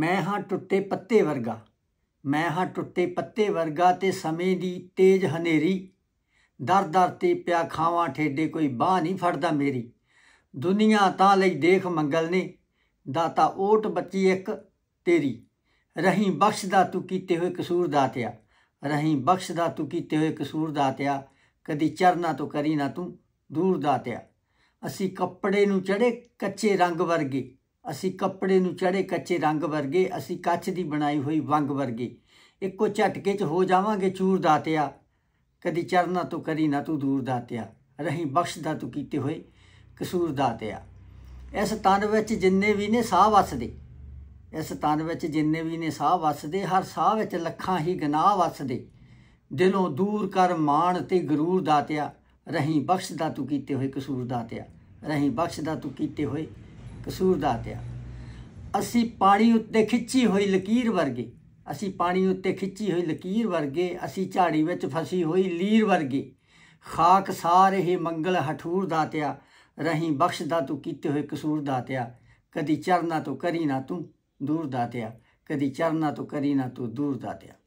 ਮੈਂ ਹਾਂ ਟੁੱਟੇ ਪੱਤੇ ਵਰਗਾ ਮੈਂ ਹਾਂ ਟੁੱਟੇ ਪੱਤੇ ਵਰਗਾ ਤੇ ਸਮੇਂ ਦੀ ਤੇਜ਼ ਹਨੇਰੀ ਦਰ ਦਰ ਤੇ ਪਿਆ ਖਾਵਾਂ ਠੇਡੇ ਕੋਈ ਬਾਹ ਨਹੀਂ ਫੜਦਾ ਮੇਰੀ ਦੁਨੀਆ ਤਾਂ ਲਈ ਦੇਖ ਮੰਗਲ ਨੇ ਦਾਤਾ ਓਟ ਬੱਚੀ ਇੱਕ ਤੇਰੀ ਰਹੀ ਬਖਸ਼ ਦਾ ਤੂੰ ਕੀਤੇ ਹੋਏ ਕਸੂਰ ਦਾਤਿਆ ਰਹੀ ਬਖਸ਼ ਦਾ ਤੂੰ ਕੀਤੇ ਹੋਏ ਕਸੂਰ ਦਾਤਿਆ ਕਦੀ ਚਰਨਾ ਤੋਂ ਕਰੀ ਨਾ ਤੂੰ ਦੂਰ ਦਾਤਿਆ ਅਸੀਂ ਕੱਪੜੇ ਨੂੰ ਚੜੇ ਕੱਚੇ ਰੰਗ ਵਰਗੇ ਅਸੀਂ ਕੱਪੜੇ ਨੂੰ ਚੜੇ ਕੱਚੇ ਰੰਗ ਵਰਗੇ ਅਸੀਂ ਕੱਚ ਦੀ ਬਣਾਈ ਹੋਈ ਵੰਗ ਵਰਗੇ ਇੱਕੋ ਝਟਕੇ 'ਚ ਹੋ ਜਾਵਾਂਗੇ ਚੂਰ ਦਾਤਿਆ ਕਦੀ ਚਰਨਾ ਤੋਂ ਕਰੀ ਨਾ ਤੂੰ ਦੂਰ ਦਾਤਿਆ ਰਹੀਂ ਦਾ ਤੂੰ ਕੀਤੇ ਹੋਏ ਕਸੂਰ ਦਾਤਿਆ ਇਸ ਤਨ ਵਿੱਚ ਜਿੰਨੇ ਵੀ ਨੇ ਸਾਹ ਵਸਦੇ ਇਸ ਤਨ ਵਿੱਚ ਜਿੰਨੇ ਵੀ ਨੇ ਸਾਹ ਵਸਦੇ ਹਰ ਸਾਹ ਵਿੱਚ ਲੱਖਾਂ ਹੀ ਗਨਾਹ ਵਸਦੇ ਦਿਲੋਂ ਦੂਰ ਕਰ ਮਾਣ ਤੇ ਗਰੂਰ ਦਾਤਿਆ ਰਹੀਂ ਦਾ ਤੂੰ ਕੀਤੇ ਹੋਏ ਕਸੂਰ ਦਾਤਿਆ ਰਹੀਂ ਦਾ ਤੂੰ ਕੀਤੇ ਹੋਏ ਕਸੂਰ ਦਾਤਿਆ ਅਸੀਂ ਪਾਣੀ ਉੱਤੇ ਖਿੱਚੀ ਹੋਈ ਲਕੀਰ ਵਰਗੇ ਅਸੀਂ ਪਾਣੀ ਉੱਤੇ ਖਿੱਚੀ ਹੋਈ ਲਕੀਰ ਵਰਗੇ ਅਸੀਂ ਝਾੜੀ ਵਿੱਚ ਫਸੀ ਹੋਈ ਲੀਰ ਵਰਗੇ ਖਾਕ ਸਾਰ ਹੀ ਮੰਗਲ ਹਠੂਰ ਦਾਤਿਆ ਰਹੀਂ ਬਖਸ਼ ਦਾ ਤੂੰ ਕੀਤੇ ਹੋਏ ਕਸੂਰ ਦਾਤਿਆ ਕਦੀ ਚਰਨਾ ਤੋਂ ਕਰੀ ਨਾ ਤੂੰ ਦੂਰ ਦਾਤਿਆ ਕਦੀ ਚਰਨਾ ਤੋਂ ਕਰੀ ਨਾ ਤੂੰ ਦੂਰ ਦਾਤਿਆ